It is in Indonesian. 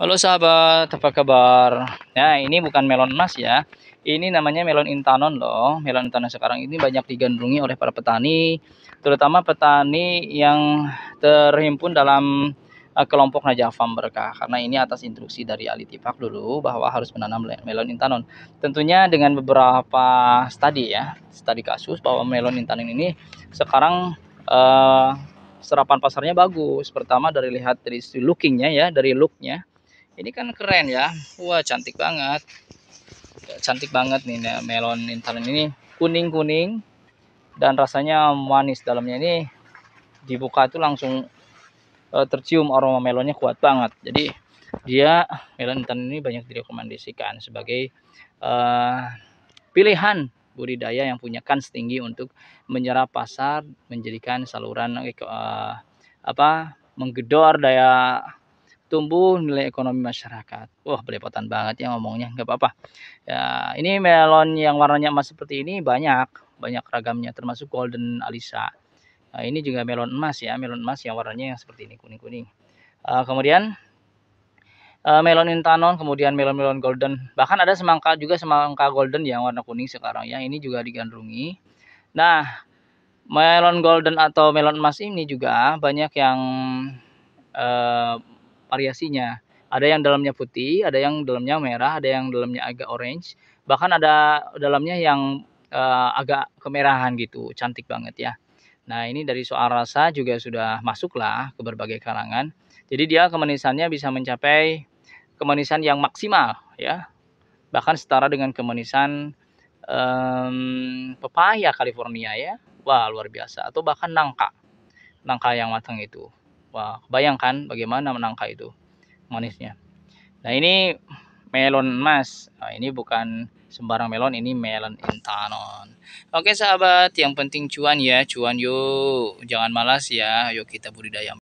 Halo sahabat, apa kabar? Ya, ini bukan melon emas ya. Ini namanya melon intanon loh. Melon intanon sekarang ini banyak digandrungi oleh para petani, terutama petani yang terhimpun dalam eh, kelompok Najafam Berkah karena ini atas instruksi dari Ali Tipak dulu bahwa harus menanam melon intanon. Tentunya dengan beberapa studi ya, studi kasus bahwa melon intanon ini sekarang eh, serapan pasarnya bagus. Pertama dari lihat dari lookingnya ya, dari looknya ini kan keren ya wah cantik banget cantik banget nih melon intern ini kuning-kuning dan rasanya manis dalamnya ini dibuka itu langsung uh, tercium aroma melonnya kuat banget jadi dia melon intan ini banyak direkomendasikan sebagai uh, pilihan budidaya yang punya kans tinggi untuk menyerap pasar menjadikan saluran uh, apa menggedor daya tumbuh nilai ekonomi masyarakat. Wah, belepotan banget ya ngomongnya, nggak apa-apa. Ya, ini melon yang warnanya emas seperti ini banyak, banyak ragamnya termasuk golden alisa. Nah, ini juga melon emas ya, melon emas yang warnanya yang seperti ini kuning-kuning. Uh, kemudian uh, melon intanon, kemudian melon-melon golden. Bahkan ada semangka juga semangka golden yang warna kuning sekarang ya. Ini juga digandrungi. Nah, melon golden atau melon emas ini juga banyak yang uh, variasinya. Ada yang dalamnya putih, ada yang dalamnya merah, ada yang dalamnya agak orange, bahkan ada dalamnya yang uh, agak kemerahan gitu, cantik banget ya. Nah, ini dari soal rasa juga sudah masuklah ke berbagai kalangan. Jadi dia kemanisannya bisa mencapai kemanisan yang maksimal ya. Bahkan setara dengan kemanisan um, mmm, pepaya California ya. Wah, luar biasa atau bahkan nangka. Nangka yang matang itu. Wah, bayangkan bagaimana menangka itu manisnya. Nah ini melon emas. Nah, ini bukan sembarang melon, ini melon intanon. Oke sahabat, yang penting cuan ya, cuan yuk. Jangan malas ya, yuk kita budidaya.